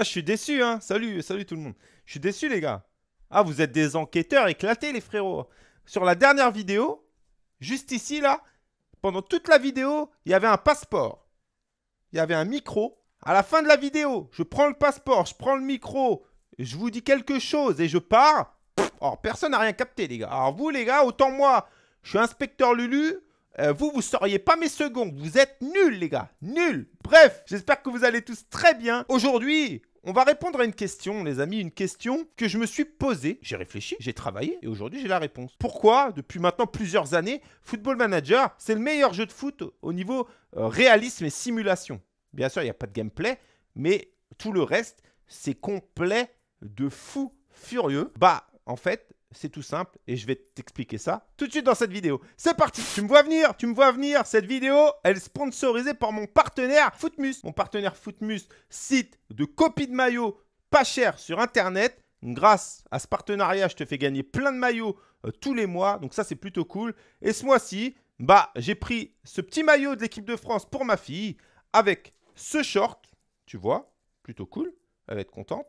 Ah, je suis déçu, hein. Salut, salut tout le monde. Je suis déçu, les gars. Ah, vous êtes des enquêteurs éclatés, les frérots. Sur la dernière vidéo, juste ici, là, pendant toute la vidéo, il y avait un passeport. Il y avait un micro. À la fin de la vidéo, je prends le passeport, je prends le micro, je vous dis quelque chose et je pars. Or personne n'a rien capté, les gars. Alors, vous, les gars, autant moi, je suis inspecteur Lulu. Euh, vous, vous seriez pas mes secondes. Vous êtes nuls, les gars. Nuls. Bref, j'espère que vous allez tous très bien. Aujourd'hui, on va répondre à une question, les amis, une question que je me suis posée. J'ai réfléchi, j'ai travaillé et aujourd'hui j'ai la réponse. Pourquoi, depuis maintenant plusieurs années, Football Manager, c'est le meilleur jeu de foot au niveau euh, réalisme et simulation Bien sûr, il n'y a pas de gameplay, mais tout le reste, c'est complet de fou furieux. Bah, en fait, c'est tout simple et je vais t'expliquer ça tout de suite dans cette vidéo. C'est parti Tu me vois venir Tu me vois venir Cette vidéo, elle est sponsorisée par mon partenaire Footmus. Mon partenaire Footmus, site de copie de maillots pas cher sur Internet. Grâce à ce partenariat, je te fais gagner plein de maillots euh, tous les mois. Donc ça, c'est plutôt cool. Et ce mois-ci, bah, j'ai pris ce petit maillot de l'équipe de France pour ma fille avec ce short, tu vois, plutôt cool. Elle va être contente.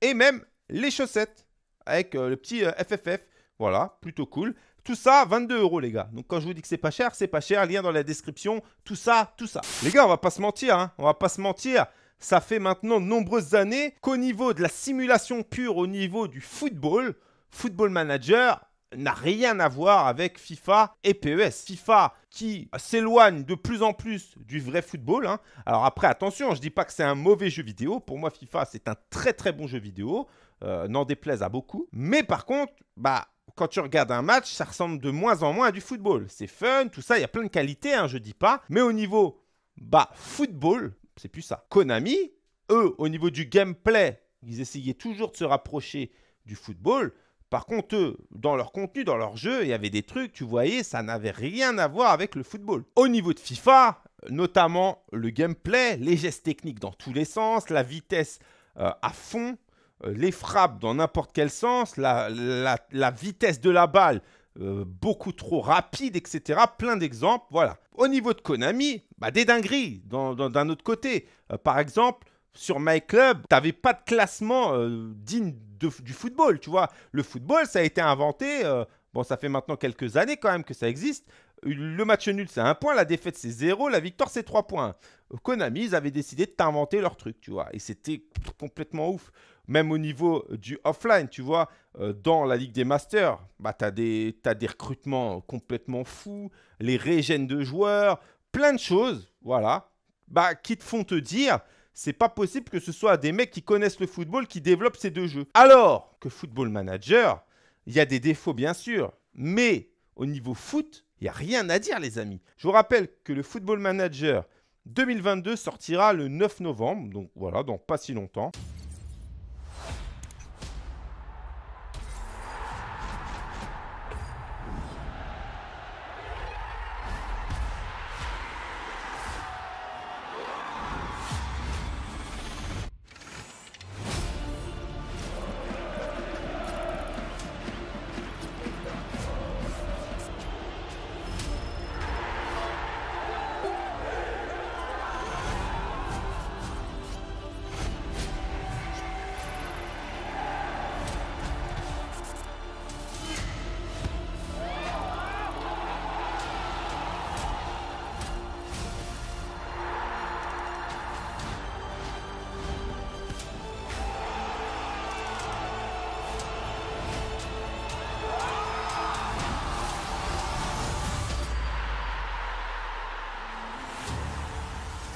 Et même les chaussettes avec euh, le petit FFF. Euh, voilà, plutôt cool. Tout ça, 22 euros, les gars. Donc, quand je vous dis que c'est pas cher, c'est pas cher. Lien dans la description. Tout ça, tout ça. Les gars, on va pas se mentir. Hein. On va pas se mentir. Ça fait maintenant de nombreuses années qu'au niveau de la simulation pure, au niveau du football, Football Manager, n'a rien à voir avec FIFA et PES. FIFA qui s'éloigne de plus en plus du vrai football. Hein. Alors après, attention, je ne dis pas que c'est un mauvais jeu vidéo. Pour moi, FIFA, c'est un très très bon jeu vidéo. Euh, n'en déplaise à beaucoup. Mais par contre, bah, quand tu regardes un match, ça ressemble de moins en moins à du football. C'est fun, tout ça, il y a plein de qualités, je hein, je dis pas. Mais au niveau bah, football, c'est plus ça. Konami, eux, au niveau du gameplay, ils essayaient toujours de se rapprocher du football. Par contre, eux, dans leur contenu, dans leur jeu, il y avait des trucs, tu voyais, ça n'avait rien à voir avec le football. Au niveau de FIFA, euh, notamment le gameplay, les gestes techniques dans tous les sens, la vitesse euh, à fond, euh, les frappes dans n'importe quel sens, la, vitesse de la balle beaucoup trop rapide, etc. Plein d'exemples, voilà. Au niveau de Konami, bah, des dingueries d'un autre côté. par exemple, sur MyClub, tu n'avais pas de classement digne du football, tu vois. Le football, ça a été inventé, euh, bon, ça fait maintenant quelques années quand même que ça existe. Le match nul, c'est un point, la défaite, c'est zéro, la victoire, c'est trois points. Konami, ils avaient décidé de t'inventer leur truc, tu vois. Et c'était complètement ouf. Même au niveau du offline, tu vois, euh, dans la Ligue des Masters, bah, tu as, t'as des recrutements complètement fous, les régènes de joueurs, plein de choses, voilà, bah, qui te font te dire, c'est pas possible que ce soit des mecs qui connaissent le football qui développent ces deux jeux. Alors que Football Manager, il y a des défauts bien sûr, mais au niveau foot, il n'y a rien à dire les amis. Je vous rappelle que le Football Manager 2022 sortira le 9 novembre, donc voilà, donc pas si longtemps.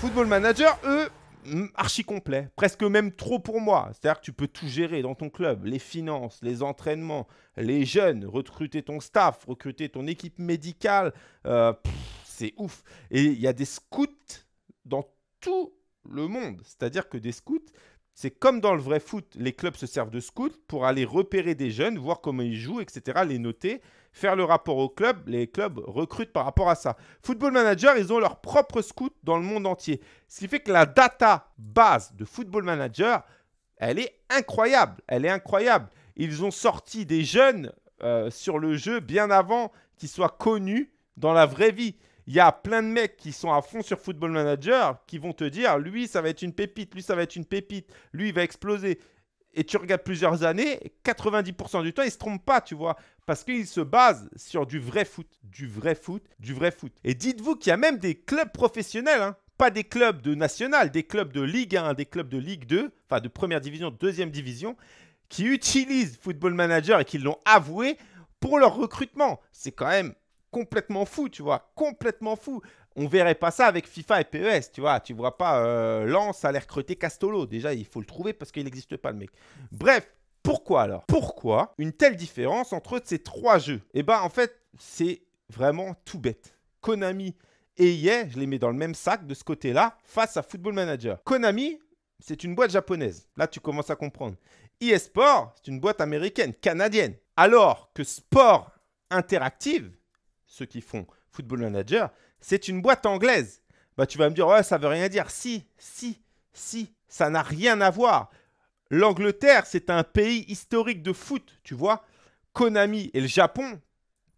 Football Manager, eux, archi complet, presque même trop pour moi. C'est-à-dire que tu peux tout gérer dans ton club, les finances, les entraînements, les jeunes, recruter ton staff, recruter ton équipe médicale. Euh, c'est ouf. Et il y a des scouts dans tout le monde. C'est-à-dire que des scouts, c'est comme dans le vrai foot, les clubs se servent de scouts pour aller repérer des jeunes, voir comment ils jouent, etc., les noter, faire le rapport au club, les clubs recrutent par rapport à ça. Football Manager, ils ont leur propre scout dans le monde entier. Ce qui fait que la data base de Football Manager, elle est incroyable, elle est incroyable. Ils ont sorti des jeunes euh, sur le jeu bien avant qu'ils soient connus dans la vraie vie. Il y a plein de mecs qui sont à fond sur Football Manager qui vont te dire lui, ça va être une pépite, lui, ça va être une pépite, lui, il va exploser. Et tu regardes plusieurs années, 90% du temps, ils se trompent pas, tu vois, parce qu'ils se basent sur du vrai foot, du vrai foot, du vrai foot. Et dites-vous qu'il y a même des clubs professionnels, hein. pas des clubs de national, des clubs de Ligue 1, des clubs de Ligue 2, enfin de première division, deuxième division, qui utilisent Football Manager et qui l'ont avoué pour leur recrutement. C'est quand même complètement fou, tu vois, complètement fou. On verrait pas ça avec FIFA et PES, tu vois. Tu vois pas euh, Lance à l'air creuté Castolo. Déjà, il faut le trouver parce qu'il n'existe pas le mec. Bref, pourquoi alors Pourquoi une telle différence entre ces trois jeux Eh ben, en fait, c'est vraiment tout bête. Konami et EA, je les mets dans le même sac de ce côté-là, face à Football Manager. Konami, c'est une boîte japonaise. Là, tu commences à comprendre. eSport, c'est une boîte américaine, canadienne. Alors que Sport Interactive, ceux qui font Football Manager, c'est une boîte anglaise. Bah, tu vas me dire, ouais, ça veut rien dire. Si, si, si, ça n'a rien à voir. L'Angleterre, c'est un pays historique de foot, tu vois. Konami et le Japon,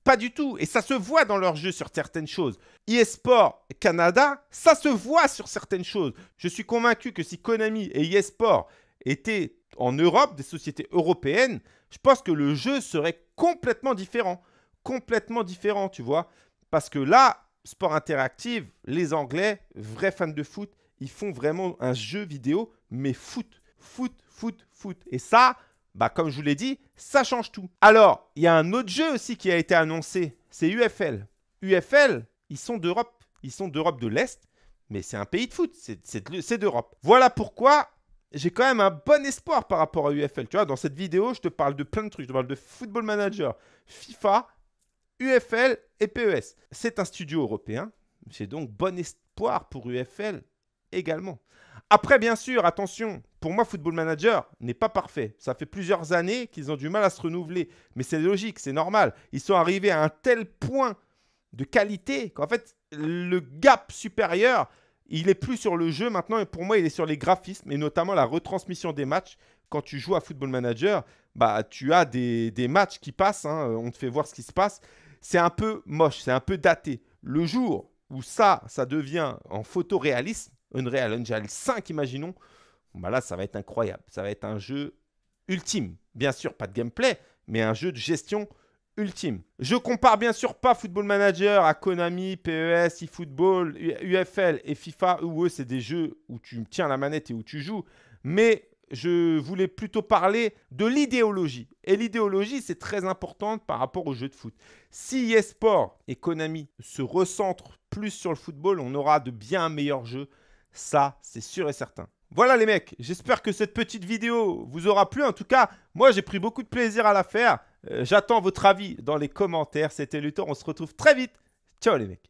pas du tout. Et ça se voit dans leurs jeux sur certaines choses. eSport Canada, ça se voit sur certaines choses. Je suis convaincu que si Konami et eSport étaient en Europe, des sociétés européennes, je pense que le jeu serait complètement différent complètement différent, tu vois. Parce que là, sport Interactive, les Anglais, vrais fans de foot, ils font vraiment un jeu vidéo, mais foot, foot, foot, foot. Et ça, bah, comme je vous l'ai dit, ça change tout. Alors, il y a un autre jeu aussi qui a été annoncé, c'est UFL. UFL, ils sont d'Europe, ils sont d'Europe de l'Est, mais c'est un pays de foot, c'est d'Europe. Voilà pourquoi j'ai quand même un bon espoir par rapport à UFL. Tu vois, dans cette vidéo, je te parle de plein de trucs. Je te parle de Football Manager, FIFA, UFL et PES. C'est un studio européen, c'est donc bon espoir pour UFL également. Après, bien sûr, attention, pour moi, Football Manager n'est pas parfait. Ça fait plusieurs années qu'ils ont du mal à se renouveler, mais c'est logique, c'est normal. Ils sont arrivés à un tel point de qualité qu'en fait, le gap supérieur, il n'est plus sur le jeu maintenant, et pour moi, il est sur les graphismes, et notamment la retransmission des matchs. Quand tu joues à Football Manager, bah, tu as des, matchs qui passent, hein. on te fait voir ce qui se passe, c'est un peu moche, c'est un peu daté. Le jour où ça, ça devient en photoréalisme, Unreal Engine 5, imaginons, bah là, ça va être incroyable. Ça va être un jeu ultime. Bien sûr, pas de gameplay, mais un jeu de gestion ultime. Je compare bien sûr pas Football Manager à Konami, PES, eFootball, UFL et FIFA, où eux, c'est des jeux où tu tiens la manette et où tu joues. Mais je voulais plutôt parler de l'idéologie. Et l'idéologie, c'est très importante par rapport au jeu de foot. Si eSport et Konami se recentrent plus sur le football, on aura de bien meilleurs jeux. Ça, c'est sûr et certain. Voilà les mecs, j'espère que cette petite vidéo vous aura plu. En tout cas, moi j'ai pris beaucoup de plaisir à la faire. Euh, j'attends votre avis dans les commentaires. C'était Luthor, on se retrouve très vite. Ciao les mecs.